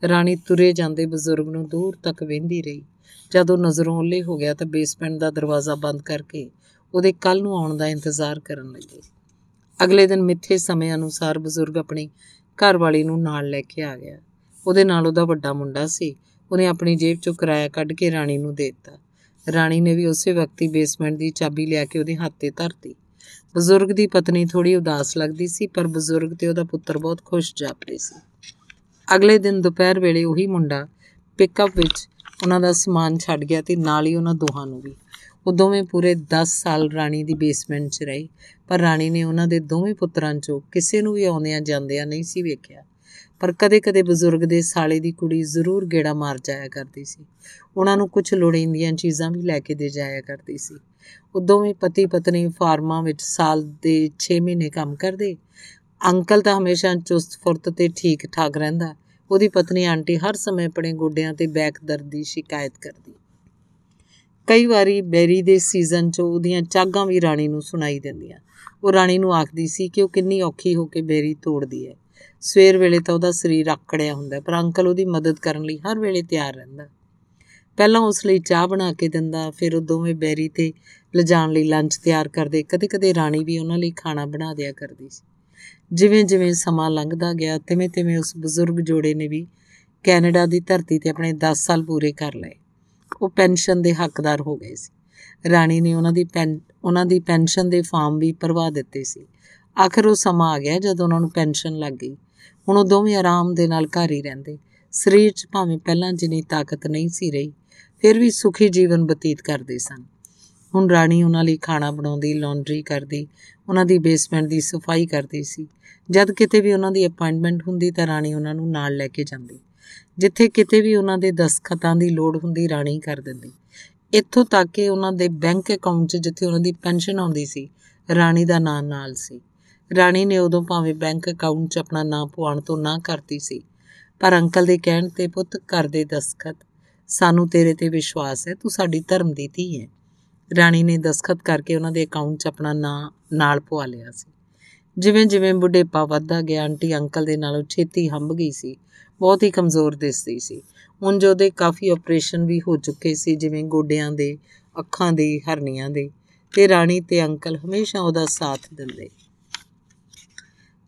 ਰਾਣੀ ਤੁਰੇ ਜਾਂਦੇ ਬਜ਼ੁਰਗ ਨੂੰ ਦੂਰ ਤੱਕ ਵੇਂਦੀ ਰਹੀ ਜਦੋਂ ਨਜ਼ਰੋਂ ਓਲੇ ਹੋ ਗਿਆ ਤਾਂ ਬੇਸਮੈਂਟ ਦਾ ਦਰਵਾਜ਼ਾ ਬੰਦ ਕਰਕੇ ਉਹਦੇ ਕੱਲ ਨੂੰ ਆਉਣ ਦਾ ਇੰਤਜ਼ਾਰ ਕਰਨ ਲੱਗੀ ਅਗਲੇ ਦਿਨ ਮਿੱਥੇ ਸਮੇਂ ਅਨੁਸਾਰ ਬਜ਼ੁਰਗ ਆਪਣੀ ਘਰਵਾਲੀ ਨੂੰ ਨਾਲ ਲੈ ਕੇ ਆ ਗਿਆ ਉਹਦੇ ਨਾਲ ਉਹਦਾ ਵੱਡਾ ਮੁੰਡਾ ਸੀ ਉਹਨੇ ਆਪਣੀ ਜੇਬ ਚੋਂ ਕਿਰਾਇਆ ਕੱਢ ਕੇ ਰਾਣੀ ਨੂੰ ਦੇ ਦਿੱਤਾ ਰਾਣੀ ਨੇ ਵੀ ਉਸੇ ਵਕਤ ਹੀ ਬੇਸਮੈਂਟ ਦੀ ਚਾਬੀ ਲਿਆ ਕੇ ਉਹਦੇ ਹੱਥੇ ਧਰਤੀ ਬਜ਼ੁਰਗ ਦੀ ਪਤਨੀ ਥੋੜੀ ਉਦਾਸ ਲੱਗਦੀ ਸੀ ਪਰ ਬਜ਼ੁਰਗ ਤੇ ਉਹਦਾ ਪੁੱਤਰ ਬਹੁਤ ਖੁਸ਼ ਜਾਪਦੇ ਸੀ ਅਗਲੇ ਦਿਨ ਦੁਪਹਿਰ ਵੇਲੇ ਉਹੀ ਮੁੰਡਾ ਪਿਕਅਪ ਵਿੱਚ ਉਹਨਾਂ ਦਾ ਸਮਾਨ ਛੱਡ ਗਿਆ ਤੇ ਨਾਲ ਹੀ ਉਹਨਾਂ ਦੋਹਾਂ ਨੂੰ ਵੀ ਉਹ ਦੋਵੇਂ ਪੂਰੇ 10 ਸਾਲ ਰਾਣੀ ਦੀ ਬੇਸਮੈਂਟ 'ਚ ਰਹੇ ਪਰ ਰਾਣੀ ਨੇ ਉਹਨਾਂ ਦੇ ਦੋਵੇਂ ਪੁੱਤਰਾਂ 'ਚੋਂ ਕਿਸੇ ਨੂੰ ਵੀ ਆਉਂਦਿਆਂ ਜਾਂਦਿਆਂ ਨਹੀਂ ਸੀ ਵੇਖਿਆ ਪਰ ਕਦੇ-ਕਦੇ ਬਜ਼ੁਰਗ ਦੇ ਸਾਲੇ ਦੀ ਕੁੜੀ ਜ਼ਰੂਰ ਗੇੜਾ ਮਾਰ ਜਾਇਆ ਕਰਦੀ ਸੀ ਉਹਨਾਂ ਨੂੰ ਕੁਝ ਲੋੜੀਂਦੀਆਂ ਚੀਜ਼ਾਂ ਵੀ ਲੈ ਕੇ ਦੇ ਜਾਇਆ ਕਰਦੀ ਸੀ ਉਹ ਦੋਵੇਂ ਪਤੀ ਪਤਨੀ ਫਾਰਮਾਂ ਵਿੱਚ ਸਾਲ ਦੇ 6 ਮਹੀਨੇ ਕੰਮ ਕਰਦੇ ਅੰਕਲ ਤਾਂ ਹਮੇਸ਼ਾ ਚੁਸਤ ਫੁਰਤ ਤੇ ਠੀਕ ਠਾਕ ਰਹਿੰਦਾ ਉਹਦੀ ਪਤਨੀ ਆਂਟੀ ਹਰ ਸਮੇਂ ਆਪਣੇ ਗੋਡਿਆਂ ਤੇ ਬੈਕ ਦਰਦ ਦੀ ਸ਼ਿਕਾਇਤ ਕਰਦੀ ਕਈ ਵਾਰੀ ਬੈਰੀ ਦੇ ਸੀਜ਼ਨ 'ਚ ਉਹਦੀਆਂ ਚਾਗਾਂ ਵੀ ਰਾਣੀ ਨੂੰ ਸੁਣਾਈ ਦਿੰਦੀਆਂ ਉਹ ਰਾਣੀ ਨੂੰ ਆਖਦੀ ਸੀ ਕਿ ਉਹ ਕਿੰਨੀ ਔਖੀ ਹੋ ਕੇ ਬੈਰੀ ਤੋੜਦੀ ਹੈ ਸਵੇਰ ਵੇਲੇ ਤਾਂ ਉਹਦਾ ਸਰੀਰ ਆਕੜਿਆ ਹੁੰਦਾ ਪਰ ਅੰਕਲ ਉਹਦੀ ਮਦਦ ਕਰਨ ਲਈ ਹਰ ਵੇਲੇ ਤਿਆਰ ਰਹਿੰਦਾ ਪਹਿਲਾਂ ਉਸ ਲਈ ਚਾਹ ਬਣਾ ਕੇ ਦਿੰਦਾ ਫਿਰ ਉਹ ਦੋਵੇਂ ਬੈਰੀ ਤੇ ਲਿਜਾਣ ਲਈ ਲੰਚ ਤਿਆਰ ਕਰਦੇ ਕਦੇ-ਕਦੇ ਰਾਣੀ ਵੀ ਉਹਨਾਂ ਲਈ ਖਾਣਾ ਬਣਾ ਦਿਆ ਕਰਦੀ ਸੀ ਜਿਵੇਂ-ਜਿਵੇਂ ਸਮਾਂ ਲੰਘਦਾ ਗਿਆ ਤਿਵੇਂ-ਤਿਵੇਂ ਉਸ ਬਜ਼ੁਰਗ ਜੋੜੇ ਨੇ ਵੀ ਕੈਨੇਡਾ ਦੀ ਧਰਤੀ ਤੇ ਆਪਣੇ 10 ਸਾਲ ਪੂਰੇ ਕਰ ਲਏ ਉਹ ਪੈਨਸ਼ਨ ਦੇ ਹੱਕਦਾਰ ਹੋ ਗਏ ਸੀ ਰਾਣੀ ਨੇ ਉਹਨਾਂ ਦੀ ਉਹਨਾਂ ਦੀ ਪੈਨਸ਼ਨ ਦੇ ਫਾਰਮ ਵੀ ਭਰਵਾ ਦਿੱਤੇ ਸੀ ਆਖਰ ਉਹ ਸਮਾਂ ਆ ਗਿਆ ਜਦੋਂ ਉਹਨਾਂ ਨੂੰ ਪੈਨਸ਼ਨ ਲੱਗ ਗਈ ਹੁਣ ਉਹ ਦੋਵੇਂ ਆਰਾਮ ਦੇ ਨਾਲ ਘਰ ਹੀ ਰਹਿੰਦੇ ਸਰੀਰ 'ਚ ਭਾਵੇਂ ਪਹਿਲਾਂ ਜਿੰਨੀ ਤਾਕਤ ਨਹੀਂ ਸੀ ਰਹੀ ਫਿਰ ਵੀ ਸੁਖੀ ਜੀਵਨ ਬਤੀਤ ਕਰਦੇ ਸਨ ਹੁਣ ਰਾਣੀ ਉਹਨਾਂ ਲਈ ਖਾਣਾ ਬਣਾਉਂਦੀ ਲਾਂਡਰੀ ਕਰਦੀ ਉਹਨਾਂ ਦੀ ਬੇਸਮੈਂਟ ਦੀ ਸਫਾਈ ਕਰਦੀ ਸੀ ਜਦ ਕਿਤੇ ਵੀ ਉਹਨਾਂ ਦੀ ਅਪਾਇੰਟਮੈਂਟ ਹੁੰਦੀ ਤਾਂ ਰਾਣੀ ਉਹਨਾਂ ਨੂੰ ਨਾਲ ਲੈ ਕੇ ਜਾਂਦੀ ਜਿੱਥੇ ਕਿਤੇ ਵੀ ਉਹਨਾਂ ਦੇ ਦਸਖਤਾਂ ਦੀ ਲੋੜ ਹੁੰਦੀ ਰਾਣੀ ਕਰ ਦਿੰਦੀ ਇੱਥੋਂ ਤੱਕ ਕਿ ਉਹਨਾਂ ਦੇ ਬੈਂਕ ਅਕਾਊਂਟ 'ਚ ਜਿੱਥੇ ਉਹਨਾਂ ਦੀ ਪੈਨਸ਼ਨ ਆਉਂਦੀ ਸੀ ਰਾਣੀ ਦਾ ਨਾਮ ਨਾਲ ਸੀ ਰਾਣੀ ਨੇ ਉਦੋਂ ਭਾਵੇਂ ਬੈਂਕ ਅਕਾਊਂਟ 'ਚ ਆਪਣਾ ਨਾਂ ਪਵਾਉਣ ਤੋਂ ਨਾ ਕਰਤੀ ਸੀ ਪਰ ਅੰਕਲ ਦੇ ਕਹਿਣ ਤੇ ਪੁੱਤ ਕਰਦੇ ਦਸਖਤ ਸਾਨੂੰ ਤੇਰੇ ਤੇ ਵਿਸ਼ਵਾਸ ਹੈ ਤੂੰ ਸਾਡੀ ਧਰਮ ਦੀ ਧੀ ਹੈ ਰਾਣੀ ਨੇ ਦਸਖਤ ਕਰਕੇ ਉਹਨਾਂ ਦੇ ਅਕਾਊਂਟ 'ਚ ਆਪਣਾ ਨਾਂ ਨਾਲ ਪਵਾ ਲਿਆ ਸੀ ਜਿਵੇਂ ਜਿਵੇਂ ਬੁੱਢੇਪਾ ਵੱਧਦਾ ਗਿਆ ਆਂਟੀ ਅੰਕਲ ਦੇ ਨਾਲੋਂ ਛੇਤੀ ਹੰਭ ਗਈ ਸੀ ਬਹੁਤ ਹੀ ਕਮਜ਼ੋਰ ਦਿਸਦੀ ਸੀ ਉਂਝ ਉਹਦੇ ਕਾਫੀ ਆਪਰੇਸ਼ਨ ਵੀ ਹੋ ਚੁੱਕੇ ਸੀ ਜਿਵੇਂ ਗੋਡਿਆਂ ਦੇ ਅੱਖਾਂ ਦੇ ਹਰਨੀਆਂ ਦੇ ਤੇ ਰਾਣੀ ਤੇ ਅੰਕਲ ਹਮੇਸ਼ਾ ਉਹਦਾ ਸਾਥ ਦਿੰਦੇ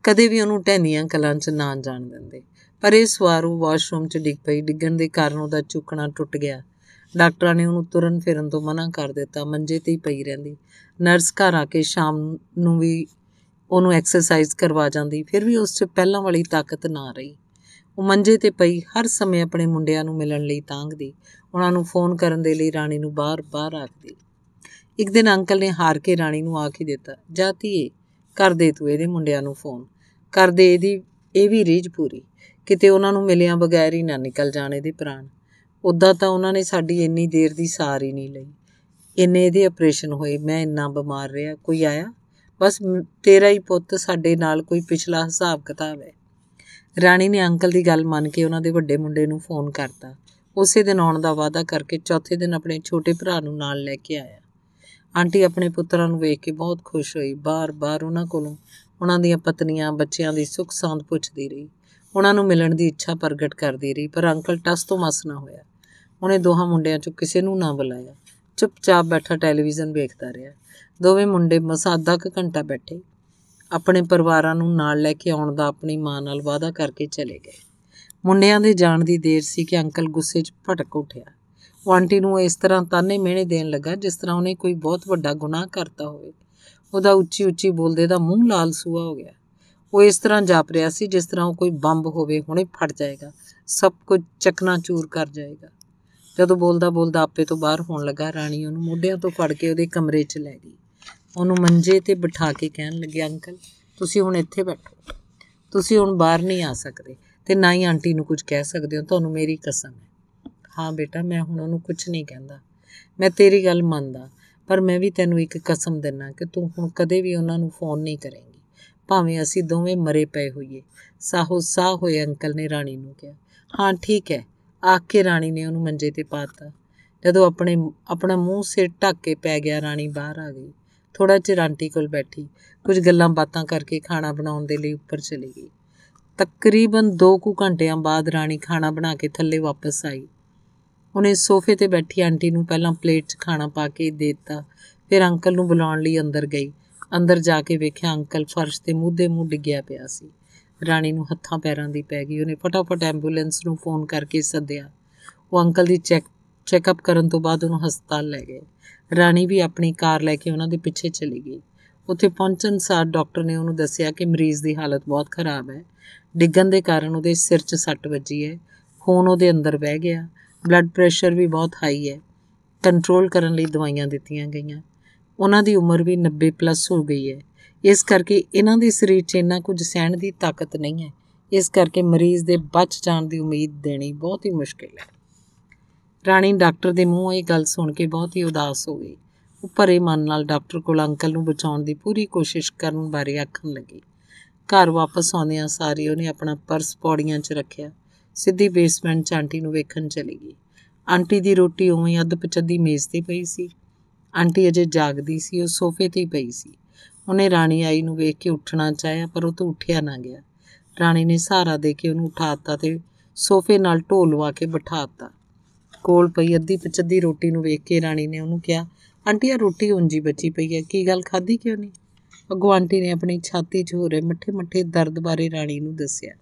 ਕਦੇ ਵੀ ਉਹਨੂੰ ਟੈਨੀਆਂ ਕਲਾਂ 'ਚ ਨਾ ਜਾਣ ਦਿੰਦੇ ਪਰ ਇਸ ਵਾਰ ਉਹ ਵਾਸ਼ਰੂਮ 'ਚ ਡਿੱਗ ਪਈ ਡਿੱਗਣ ਦੇ ਕਾਰਨ ਉਹਦਾ ਚੁੱਕਣਾ ਟੁੱਟ ਗਿਆ ਡਾਕਟਰਾਂ ਨੇ ਉਹਨੂੰ ਤੁਰਨ ਫਿਰਨ ਤੋਂ ਮਨਾ ਕਰ ਦਿੱਤਾ ਮੰਜੇ ਤੇ ਹੀ ਪਈ ਰਹਿੰਦੀ ਨਰਸ ਘਰ ਆ ਕੇ ਸ਼ਾਮ ਨੂੰ ਵੀ ਉਹਨੂੰ ਐਕਸਰਸਾਈਜ਼ ਕਰਵਾ ਜਾਂਦੀ ਫਿਰ ਵੀ ਉਸ 'ਚ ਪਹਿਲਾਂ ਵਾਲੀ ਤਾਕਤ ਨਾ ਰਹੀ ਉਹ ਮੰਜੇ ਤੇ ਪਈ ਹਰ ਸਮੇਂ ਆਪਣੇ ਮੁੰਡਿਆਂ ਨੂੰ ਮਿਲਣ ਲਈ ਤਾਂਘਦੀ ਉਹਨਾਂ ਨੂੰ ਫੋਨ ਕਰਨ ਦੇ ਲਈ ਰਾਣੀ ਨੂੰ ਬਾਰ-ਬਾਰ ਆਖਦੀ ਇੱਕ ਦਿਨ ਅੰਕਲ ਨੇ ਹਾਰ ਕੇ ਰਾਣੀ ਨੂੰ ਆਖ ਹੀ ਦਿੱਤਾ ਜਾਤੀਏ ਕਰ ਦੇ ਤੂੰ ਇਹਦੇ ਮੁੰਡਿਆਂ ਨੂੰ ਫੋਨ ਕਰ ਦੇ ਇਹਦੀ ਇਹ ਵੀ ਰੀਝ ਪੂਰੀ ਕਿਤੇ ਉਹਨਾਂ ਨੂੰ ਮਿਲਿਆਂ ਬਗੈਰ ਹੀ ਨਾ ਨਿਕਲ ਜਾਣੇ ਦੇ ਪ੍ਰਾਣ ਉਦਾਂ ਤਾਂ ਉਹਨਾਂ ਨੇ ਸਾਡੀ ਇੰਨੀ ਦੇਰ ਦੀ ਸਾਰ ਹੀ ਨਹੀਂ ਲਈ ਇੰਨੇ ਇਹਦੇ ਆਪਰੇਸ਼ਨ ਹੋਏ ਮੈਂ ਇੰਨਾ ਬਿਮਾਰ ਰਿਹਾ ਕੋਈ ਆਇਆ ਬਸ ਤੇਰਾ ਹੀ ਪੁੱਤ ਸਾਡੇ ਨਾਲ ਕੋਈ ਪਿਛਲਾ ਹਿਸਾਬ ਕਿਤਾਬ ਹੈ ਰਾਣੀ ਨੇ ਅੰਕਲ ਦੀ ਗੱਲ ਮੰਨ ਕੇ ਉਹਨਾਂ ਦੇ ਵੱਡੇ ਮੁੰਡੇ ਨੂੰ ਫੋਨ ਕਰਤਾ ਉਸੇ ਦਿਨ ਆਉਣ ਦਾ ਵਾਅਦਾ ਕਰਕੇ ਚੌਥੇ ਦਿਨ ਆਪਣੇ ਛੋਟੇ ਭਰਾ ਨੂੰ ਨਾਲ ਲੈ ਕੇ ਆਇਆ ਆਂਟੀ ਆਪਣੇ ਪੁੱਤਰਾਂ ਨੂੰ ਵੇਖ ਕੇ ਬਹੁਤ ਖੁਸ਼ ਹੋਈ ਬਾਰ-ਬਾਰ ਉਹਨਾਂ ਕੋਲੋਂ ਉਹਨਾਂ ਦੀਆਂ ਪਤਨੀਆਂ ਬੱਚਿਆਂ ਦੀ ਸੁੱਖ ਸਾਂਦ ਪੁੱਛਦੀ ਰਹੀ ਉਹਨਾਂ ਨੂੰ ਮਿਲਣ ਦੀ ਇੱਛਾ ਪ੍ਰਗਟ ਕਰਦੀ ਰਹੀ ਪਰ ਅੰਕਲ ਟਸ ਤੋਂ ਮਸ ਨਾ ਹੋਇਆ ਉਹਨੇ ਦੋਹਾਂ ਮੁੰਡਿਆਂ ਚੋਂ ਕਿਸੇ ਨੂੰ ਨਾ ਬੁਲਾਇਆ ਚੁੱਪਚਾਪ ਬੈਠਾ ਟੈਲੀਵਿਜ਼ਨ ਵੇਖਦਾ ਰਿਹਾ ਦੋਵੇਂ ਮੁੰਡੇ ਮਸਾਦਾ ਕ ਘੰਟਾ ਬੈਠੇ ਆਪਣੇ ਪਰਿਵਾਰਾਂ ਨੂੰ ਨਾਲ ਲੈ ਕੇ ਆਉਣ ਦਾ ਆਪਣੀ ਮਾਂ ਨਾਲ ਵਾਅਦਾ ਕਰਕੇ ਚਲੇ ਗਏ ਮੁੰਡਿਆਂ ਦੇ ਜਾਣ ਦੀ ਦੇਰ ਸੀ ਕਿ ਅੰਕਲ ਗੁੱਸੇ 'ਚ ਭਟਕ ਉੱਠਿਆ ਉਹ ਆਂਟੀ ਨੂੰ ਇਸ ਤਰ੍ਹਾਂ ਤਾਨੇ ਮਿਹਣੇ ਦੇਣ ਲੱਗਾ ਜਿਸ ਤਰ੍ਹਾਂ ਉਹਨੇ ਕੋਈ ਬਹੁਤ ਵੱਡਾ ਗੁਨਾਹ ਕਰਤਾ ਹੋਵੇ ਉਹਦਾ ਉੱਚੀ ਉੱਚੀ ਬੋਲਦੇ ਦਾ ਮੂੰਹ ਲਾਲ ਸੂਆ ਹੋ ਗਿਆ ਉਹ ਇਸ ਤਰ੍ਹਾਂ ਜਾਪ ਰਿਹਾ ਸੀ ਜਿਸ ਤਰ੍ਹਾਂ ਉਹ ਕੋਈ ਬੰਬ ਹੋਵੇ ਹੁਣੇ ਫਟ ਜਾਏਗਾ ਸਭ ਕੁਝ ਚਕਨਾ ਚੂਰ ਕਰ ਜਾਏਗਾ ਜਦੋਂ ਬੋਲਦਾ ਬੋਲਦਾ ਆਪੇ ਤੋਂ ਬਾਹਰ ਹੋਣ ਲੱਗਾ ਰਾਣੀ ਉਹਨੂੰ ਮੋਢਿਆਂ ਤੋਂ ਫੜ ਕੇ ਉਹਦੇ ਕਮਰੇ 'ਚ ਲੈ ਗਈ ਉਹਨੂੰ ਮੰਜੇ ਤੇ ਬਿਠਾ ਕੇ ਕਹਿਣ ਲੱਗੇ ਅੰਕਲ ਤੁਸੀਂ ਹੁਣ ਇੱਥੇ ਬੈਠੋ ਤੁਸੀਂ ਹੁਣ ਬਾਹਰ ਨਹੀਂ ਆ ਸਕਦੇ ਤੇ ਨਾ ਹੀ ਆਂਟੀ ਨੂੰ ਕੁਝ ਕਹਿ ਸਕਦੇ ਹੋ ਤੁਹਾਨੂੰ ਮੇਰੀ ਕਸਮ ਹੈ ਹਾਂ ਬੇਟਾ ਮੈਂ ਹੁਣ ਉਹਨੂੰ ਕੁਝ ਨਹੀਂ ਕਹਿੰਦਾ ਮੈਂ ਤੇਰੀ ਗੱਲ ਮੰਨਦਾ ਪਰ ਮੈਂ ਵੀ ਤੈਨੂੰ ਇੱਕ ਕਸਮ ਦਿੰਨਾ ਕਿ ਤੂੰ ਹੁਣ ਕਦੇ ਵੀ ਉਹਨਾਂ ਨੂੰ ਫੋਨ ਨਹੀਂ ਕਰੇਂਗੀ ਭਾਵੇਂ ਅਸੀਂ ਦੋਵੇਂ ਮਰੇ ਪਏ ਹੋਈਏ ਸਾਹੋ ਸਾਹ ਹੋਏ ਅੰਕਲ ਨੇ ਰਾਣੀ ਨੂੰ ਕਿਹਾ ਹਾਂ ਠੀਕ ਹੈ ਆਖ ਕੇ ਰਾਣੀ ਨੇ ਉਹਨੂੰ ਮੰਜੇ ਤੇ ਪਾਤਾ ਜਦੋਂ ਆਪਣੇ ਆਪਣਾ ਮੂੰਹ ਸਿਰ ਢੱਕ ਕੇ ਪੈ ਗਿਆ ਰਾਣੀ ਬਾਹਰ ਆ ਗਈ ਥੋੜਾ ਚਿਰ ਆਂਟੀ ਕੋਲ ਬੈਠੀ ਕੁਝ ਗੱਲਾਂ ਬਾਤਾਂ ਕਰਕੇ ਖਾਣਾ ਬਣਾਉਣ ਦੇ ਲਈ ਉੱਪਰ ਚਲੀ ਗਈ ਤਕਰੀਬਨ 2 ਕੁ ਘੰਟਿਆਂ ਬਾਅਦ ਰਾਣੀ ਖਾਣਾ ਬਣਾ ਕੇ ਥੱਲੇ ਵਾਪਸ ਆਈ ਉਹਨੇ ਸੋਫੇ ਤੇ ਬੈਠੀ ਆਂਟੀ ਨੂੰ ਪਹਿਲਾਂ ਪਲੇਟ 'ਚ ਖਾਣਾ ਪਾ ਕੇ ਦੇ ਦਿੱਤਾ ਫਿਰ ਅੰਕਲ ਨੂੰ ਬੁਲਾਉਣ ਲਈ ਅੰਦਰ ਗਈ ਅੰਦਰ ਜਾ ਕੇ ਵੇਖਿਆ ਅੰਕਲ ਫਰਸ਼ ਤੇ ਮੂਧੇ ਮੂੰਹ ਡਿੱਗਿਆ ਪਿਆ ਸੀ ਰਾਣੀ ਨੂੰ ਹੱਥਾਂ ਪੈਰਾਂ ਦੀ ਪੈ ਗਈ ਉਹਨੇ ਫਟਾਫਟ ਐਂਬੂਲੈਂਸ ਨੂੰ ਫੋਨ ਕਰਕੇ ਸੱਦਿਆ ਉਹ ਅੰਕਲ ਦੀ ਚੈੱਕ ਚੈੱਕਅਪ ਕਰਨ ਤੋਂ ਬਾਅਦ ਉਹਨੂੰ ਹਸਪਤਾਲ ਲੈ ਗਏ ਰਾਣੀ ਵੀ ਆਪਣੀ ਕਾਰ ਲੈ ਕੇ ਉਹਨਾਂ ਦੇ ਪਿੱਛੇ ਚਲੀ ਗਈ ਉੱਥੇ ਪਹੁੰਚਣ ਸਾਰ ਡਾਕਟਰ ਨੇ ਉਹਨੂੰ ਦੱਸਿਆ ਕਿ ਮਰੀਜ਼ ਦੀ ਹਾਲਤ ਬਹੁਤ ਖਰਾਬ ਹੈ ਡਿੱਗਣ ਦੇ ਕਾਰਨ ਉਹਦੇ ਸਿਰ 'ਚ ਸੱਟ ਵੱਜੀ ਹੈ ਖੂਨ ਉਹਦੇ ਅੰਦਰ ਵਹਿ ਗਿਆ ਬਲੱਡ ਪ੍ਰੈਸ਼ਰ ਵੀ ਬਹੁਤ ਹਾਈ ਹੈ ਕੰਟਰੋਲ ਕਰਨ ਲਈ ਦਵਾਈਆਂ ਦਿੱਤੀਆਂ ਗਈਆਂ ਉਹਨਾਂ ਦੀ ਉਮਰ ਵੀ 90 ਪਲੱਸ ਹੋ ਗਈ ਹੈ ਇਸ ਕਰਕੇ ਇਹਨਾਂ ਦੇ ਸਰੀਰ 'ਚ ਇੰਨਾ ਕੁਝ ਸਹਿਣ ਦੀ ਤਾਕਤ ਨਹੀਂ ਹੈ ਇਸ ਕਰਕੇ ਮਰੀਜ਼ ਦੇ ਬਚ ਜਾਣ ਦੀ ਉਮੀਦ ਦੇਣੀ ਬਹੁਤ ਹੀ ਮੁਸ਼ਕਿਲ ਹੈ ਰਾਣੀ ਡਾਕਟਰ ਦੇ ਮੂੰਹੋਂ ਇਹ ਗੱਲ ਸੁਣ ਕੇ ਬਹੁਤ ਹੀ ਉਦਾਸ ਹੋ ਗਈ ਉਹ ਭਰੇ ਮਨ ਨਾਲ ਡਾਕਟਰ ਕੋਲ ਅੰਕਲ ਨੂੰ ਬਚਾਉਣ ਦੀ ਪੂਰੀ ਕੋਸ਼ਿਸ਼ ਕਰਨ ਬਾਰੇ ਆਖਣ ਲੱਗੀ ਘਰ ਵਾਪਸ ਆਉਂਦਿਆਂ ਸਾਰੀ ਉਹਨੇ ਆਪਣਾ ਪਰਸ ਪੌੜੀਆਂ 'ਚ ਰੱਖਿਆ ਸਿੱਧੀ ਬੇਸਮੈਂਟ 'ਚ ਆਂਟੀ ਨੂੰ ਵੇਖਣ ਚਲੀ ਗਈ ਆਂਟੀ ਦੀ ਰੋਟੀ ਉਵੇਂ ਅੱਧ ਪਚੱਦੀ ਮੇਜ਼ ਤੇ ਪਈ ਸੀ ਆਂਟੀ ਅਜੇ ਜਾਗਦੀ ਸੀ ਉਹ ਸੋਫੇ ਤੇ ਹੀ ਪਈ ਸੀ ਉਹਨੇ ਰਾਣੀ ਆਈ ਨੂੰ ਵੇਖ ਕੇ ਉੱਠਣਾ ਚਾਹਿਆ ਪਰ ਉਹ ਤਾਂ ਉੱਠਿਆ ਨਾ ਗਿਆ ਰਾਣੀ ਨੇ ਸਹਾਰਾ ਦੇ ਕੇ ਉਹਨੂੰ ਉਠਾਤਾ ਤੇ ਸੋਫੇ ਨਾਲ ਢੋਲਵਾ ਕੇ ਬਿਠਾਤਾ ਕੋਲ ਪਈ ਅੱਧੀ ਪਚੱਦੀ ਰੋਟੀ ਨੂੰ ਵੇਖ ਕੇ ਰਾਣੀ ਨੇ ਉਹਨੂੰ ਕਿਹਾ ਆਂਟੀ ਆ ਰੋਟੀ ਉਂਜੀ ਬਚੀ ਪਈ ਹੈ ਕੀ ਗੱਲ ਖਾਧੀ ਕਿਉਂ ਨਹੀਂ ਅੱਗੋਂ ਆਂਟੀ ਨੇ ਆਪਣੀ ਛਾਤੀ 'ਚ ਹੋ ਰਹੇ ਮੱਠੇ-ਮੱਠੇ ਦਰਦ ਬਾਰੇ ਰਾਣੀ ਨੂੰ ਦੱਸਿਆ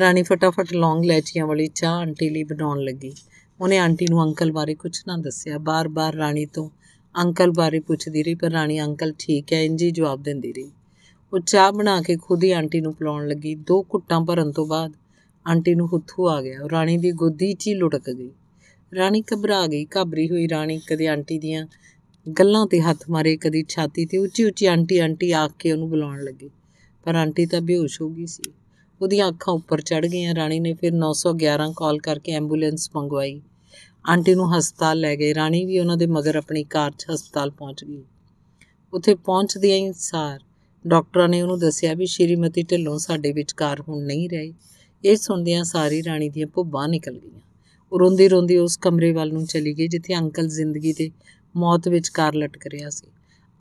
ਰਾਣੀ ਫਟਾਫਟ ਲੌਂਗ ਲੈਚੀਆਂ ਵਾਲੀ ਚਾਹ ਆਂਟੀ ਲਈ ਬਣਾਉਣ ਲੱਗੀ ਉਹਨੇ ਆਂਟੀ ਨੂੰ ਅੰਕਲ ਬਾਰੇ ਕੁਝ ਨਾ ਦੱਸਿਆ ਬਾਰ-ਬਾਰ ਰਾਣੀ ਤੋਂ ਅੰਕਲ ਬਾਰੇ ਪੁੱਛਦੀ ਰਹੀ ਪਰ ਰਾਣੀ ਅੰਕਲ ਠੀਕ ਹੈ ਇੰਜੀ ਜਵਾਬ ਦਿੰਦੀ ਰਹੀ ਉਹ ਚਾਹ ਬਣਾ ਕੇ ਖੁਦ ਹੀ ਆਂਟੀ ਨੂੰ ਪਿਲਾਉਣ ਲੱਗੀ ਦੋ ਘੁੱਟਾਂ ਭਰਨ ਤੋਂ ਬਾਅਦ ਆਂਟੀ ਨੂੰ ਹੁੱਥੂ ਆ ਗਿਆ ਰਾਣੀ ਦੀ ਗੋਦੀ 'ਚ ਹੀ ਲੁਟਕ ਗਈ ਰਾਣੀ ਘਬਰਾ ਗਈ ਘਾਬਰੀ ਹੋਈ ਰਾਣੀ ਕਦੇ ਆਂਟੀ ਦੀਆਂ ਗੱਲਾਂ ਤੇ ਹੱਥ ਮਾਰੇ ਕਦੀ ਛਾਤੀ ਤੇ ਉੱਚੀ ਉੱਚੀ ਆਂਟੀ ਆਂਟੀ ਆ ਕੇ ਉਹਨੂੰ ਬੁਲਾਉਣ ਲੱਗੀ ਪਰ ਆਂਟੀ ਤਾਂ ਬੇਹੋਸ਼ ਹੋ ਗਈ ਸੀ ਉਹਦੀਆਂ ਅੱਖਾਂ ਉੱਪਰ ਚੜ ਗਈਆਂ ਰਾਣੀ ਨੇ ਫਿਰ 911 ਕਾਲ ਕਰਕੇ ਐਂਬੂਲੈਂਸ ਮੰਗਵਾਈ ਆਂਟੀ ਨੂੰ ਹਸਪਤਾਲ ਲੈ ਗਏ ਰਾਣੀ ਵੀ ਉਹਨਾਂ ਦੇ ਮਗਰ ਆਪਣੀ ਕਾਰ 'ਚ ਹਸਪਤਾਲ ਪਹੁੰਚ ਗਈ ਉੱਥੇ ਪਹੁੰਚਦਿਆਂ ਹੀ ਸਾਰ ਡਾਕਟਰਾਂ ਨੇ ਉਹਨੂੰ ਦੱਸਿਆ ਵੀ ਸ਼੍ਰੀਮਤੀ ਢਿੱਲੋਂ ਸਾਡੇ ਵਿਚਕਾਰ ਹੁਣ ਨਹੀਂ ਰਹੇ ਇਹ ਸੁਣਦਿਆਂ ਸਾਰੀ ਰਾਣੀ ਦੀਆਂ ਭੁੱਬਾਂ ਨਿਕਲ ਗਈਆਂ ਉਹ ਰੋਂਦੀ ਰੋਂਦੀ ਉਸ ਕਮਰੇ ਵੱਲ ਨੂੰ ਚਲੀ ਗਈ ਜਿੱਥੇ ਅੰਕਲ ਜ਼ਿੰਦਗੀ ਤੇ ਮੌਤ ਵਿਚਕਾਰ ਲਟਕ ਰਿਹਾ ਸੀ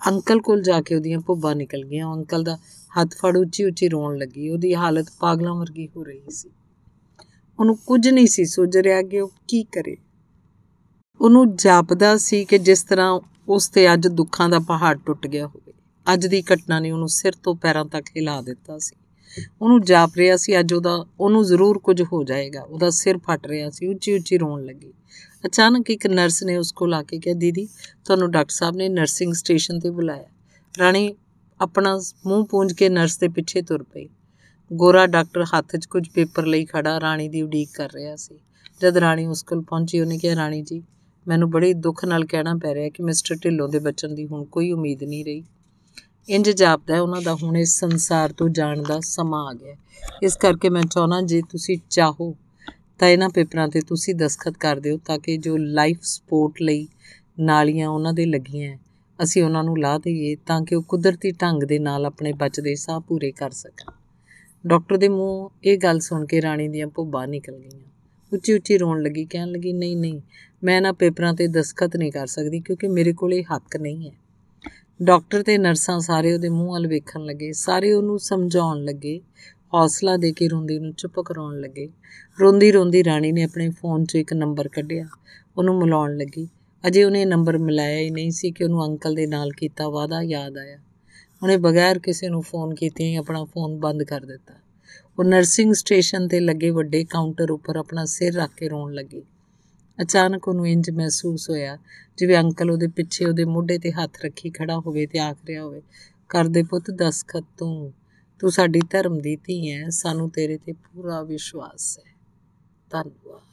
ਅੰਕਲ ਕੋਲ ਜਾ ਕੇ ਉਹਦੀਆਂ ਭੁੱਬਾਂ ਨਿਕਲ ਗਈਆਂ ਅੰਕਲ ਦਾ ਹੱਥ ਫੜ ਉੱਚੀ ਉੱਚੀ ਰੋਣ ਲੱਗੀ ਉਹਦੀ ਹਾਲਤ ਪਾਗਲਾਂ ਵਰਗੀ ਹੋ ਰਹੀ ਸੀ ਉਹਨੂੰ ਕੁਝ ਨਹੀਂ ਸੀ ਸੋਚ ਰਿਹਾ ਕਿ ਉਹ ਕੀ ਕਰੇ ਉਹਨੂੰ ਜਾਪਦਾ ਸੀ ਕਿ ਜਿਸ ਤਰ੍ਹਾਂ ਉਸ ਤੇ ਅੱਜ ਦੁੱਖਾਂ ਦਾ ਪਹਾੜ ਟੁੱਟ ਗਿਆ ਹੋਵੇ ਅੱਜ ਦੀ ਘਟਨਾ ਨੇ ਉਹਨੂੰ ਸਿਰ ਤੋਂ ਪੈਰਾਂ ਤੱਕ ਹਿਲਾ ਦਿੱਤਾ ਸੀ ਉਹਨੂੰ ਜਾਪ ਰਿਹਾ ਸੀ ਅੱਜ ਉਹਦਾ ਉਹਨੂੰ ਜ਼ਰੂਰ ਕੁਝ ਹੋ ਜਾਏਗਾ ਉਹਦਾ ਸਿਰ ਫਟ ਰਿਹਾ ਸੀ ਉੱਚੀ ਉੱਚੀ ਰੋਣ ਲੱਗੀ ਅਚਾਨਕ ਇੱਕ ਨਰਸ ਨੇ ਉਸ ਕੋਲ ਆ ਕੇ ਕਿਹਾ ਦੀਦੀ ਤੁਹਾਨੂੰ ਡਾਕਟਰ ਸਾਹਿਬ ਨੇ ਨਰਸਿੰਗ ਸਟੇਸ਼ਨ ਤੇ ਬੁਲਾਇਆ ਰਾਣੀ ਆਪਣਾ ਮੂੰਹ ਪੂੰਝ ਕੇ ਨਰਸ ਦੇ ਪਿੱਛੇ ਤੁਰ ਪਈ ਗੋਰਾ ਡਾਕਟਰ ਹੱਥ 'ਚ ਕੁਝ ਪੇਪਰ ਲਈ ਖੜਾ ਰਾਣੀ ਦੀ ਉਡੀਕ ਕਰ ਰਿਹਾ ਸੀ ਜਦ ਰਾਣੀ ਉਸ ਕੋਲ ਪਹੁੰਚੀ ਉਹਨੇ ਕਿਹਾ ਰਾਣੀ ਜੀ ਮੈਨੂੰ ਬੜੇ ਦੁੱਖ ਨਾਲ ਕਹਿਣਾ ਪੈ ਰਿਹਾ ਕਿ ਮਿਸਟਰ ਢਿੱਲੋਂ ਦੇ ਬੱਚਨ ਦੀ ਹੁਣ ਕੋਈ ਉਮੀਦ ਨਹੀਂ ਰਹੀ ਇੰਜ ਜਾਪਦਾ ਉਹਨਾਂ ਦਾ ਹੁਣ ਇਸ ਸੰਸਾਰ ਤੋਂ ਜਾਣ ਦਾ ਸਮਾਂ ਆ ਗਿਆ ਇਸ ਕਰਕੇ ਮੈਂ ਚਾਹਣਾ ਜੇ ਤੁਸੀਂ ਚਾਹੋ ਤਾਂ ਇਹਨਾਂ ਪੇਪਰਾਂ ਤੇ ਤੁਸੀਂ ਦਸਖਤ ਕਰ ਦਿਓ ਤਾਂ ਕਿ ਜੋ ਲਾਈਫ ਸਪੋਰਟ ਲਈ ਨਾਲੀਆਂ ਉਹਨਾਂ ਦੇ ਲੱਗੀਆਂ ਅਸੀਂ ਉਹਨਾਂ ਨੂੰ ਲਾ ਦਈਏ ਤਾਂ ਕਿ ਉਹ ਕੁਦਰਤੀ ਢੰਗ ਦੇ ਨਾਲ ਆਪਣੇ ਬਚਦੇ ਸਾਹ ਪੂਰੇ ਕਰ ਸਕਣ ਡਾਕਟਰ ਦੇ ਮੂੰਹ ਇਹ ਗੱਲ ਸੁਣ ਕੇ ਰਾਣੀ ਦੀਆਂ ਭੁੱਬਾਂ ਨਿਕਲ ਗਈਆਂ ਉੱਚੀ ਉੱਚੀ ਰੋਣ ਲੱਗੀ ਕਹਿਣ ਲੱਗੀ ਨਹੀਂ ਨਹੀਂ ਮੈਂ ਨਾ ਪੇਪਰਾਂ ਤੇ ਦਸਖਤ ਨਹੀਂ ਕਰ ਸਕਦੀ ਕਿਉਂਕਿ ਮੇਰੇ ਕੋਲ ਇਹ ਹੱਕ ਨਹੀਂ ਹੈ ਡਾਕਟਰ ਤੇ ਨਰਸਾਂ ਸਾਰੇ ਉਹਦੇ ਮੂੰਹ ਵੱਲ ਵੇਖਣ ਲੱਗੇ ਸਾਰੇ ਉਹਨੂੰ ਸਮਝਾਉਣ ਲੱਗੇ ਹੌਸਲਾ ਦੇ ਕੇ ਰੋਂਦੀ ਨੂੰ ਚੁੱਪ ਕਰਾਉਣ ਲੱਗੇ ਰੋਂਦੀ ਰੋਂਦੀ ਰਾਣੀ ਨੇ ਆਪਣੇ ਫੋਨ 'ਚ ਇੱਕ ਨੰਬਰ ਕੱਢਿਆ ਉਹਨੂੰ ਮਿਲਾਉਣ ਲੱਗੀ ਅਜੇ ਉਹਨੇ ਨੰਬਰ ਮਿਲਾਇਆ ਹੀ ਨਹੀਂ ਸੀ ਕਿ ਉਹਨੂੰ ਅੰਕਲ ਦੇ ਨਾਲ ਕੀਤਾ ਵਾਅਦਾ ਯਾਦ ਆਇਆ ਉਹਨੇ ਬਗੈਰ ਕਿਸੇ ਨੂੰ ਫੋਨ ਕੀਤੇ ਹੀ ਆਪਣਾ ਫੋਨ ਬੰਦ ਕਰ ਦਿੱਤਾ ਉਹ ਨਰਸਿੰਗ ਸਟੇਸ਼ਨ ਤੇ ਲੱਗੇ ਵੱਡੇ ਕਾਊਂਟਰ ਉੱਪਰ ਆਪਣਾ ਸਿਰ ਰੱਖ ਕੇ ਰੋਣ ਲੱਗੀ ਅਚਾਨਕ ਉਹਨੂੰ ਇੰਜ ਮਹਿਸੂਸ ਹੋਇਆ ਜਿਵੇਂ ਅੰਕਲ ਉਹਦੇ ਪਿੱਛੇ ਉਹਦੇ ਮੋਢੇ ਤੇ ਹੱਥ ਰੱਖੀ ਖੜਾ ਹੋਵੇ ਤੇ ਆਖ ਰਿਹਾ ਹੋਵੇ ਕਰਦੇ ਪੁੱਤ ਦਸਖਤ ਤੂੰ ਤੂੰ ਸਾਡੀ ਧਰਮ ਦੀ ਧੀ ਹੈ ਸਾਨੂੰ ਤੇਰੇ ਤੇ ਪੂਰਾ ਵਿਸ਼ਵਾਸ ਹੈ ਧੰਨਵਾਦ